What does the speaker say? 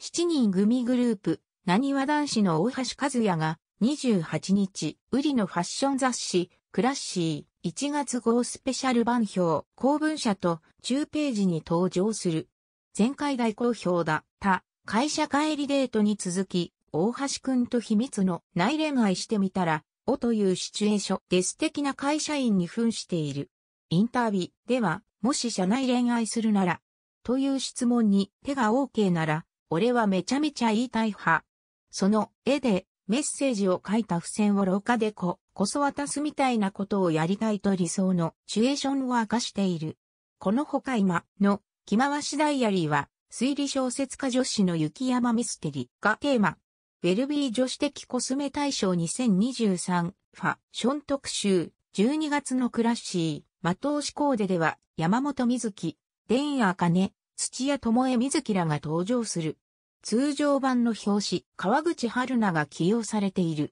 7人組グループ、何わ男子の大橋和也が、28日、ウリのファッション雑誌、クラッシー、1月号スペシャル版表、公文社と中ページに登場する。前回大好評だった会社帰りデートに続き、大橋くんと秘密の内恋愛してみたら、おというシチュエーションで素敵な会社員に扮している。インタビューでは、もし社内恋愛するなら、という質問に手が OK なら、俺はめちゃめちゃ言いたい派。その絵でメッセージを書いた付箋を廊下でこ、こそ渡すみたいなことをやりたいと理想のシチュエーションを明かしている。このほか今の着回しダイアリーは推理小説家女子の雪山ミステリがテーマ。ウェルビー女子的コスメ大賞2023ファション特集12月のクラッシー的押しコーデでは山本瑞希、伝アカネ、土屋智恵瑞希らが登場する。通常版の表紙、川口春奈が起用されている。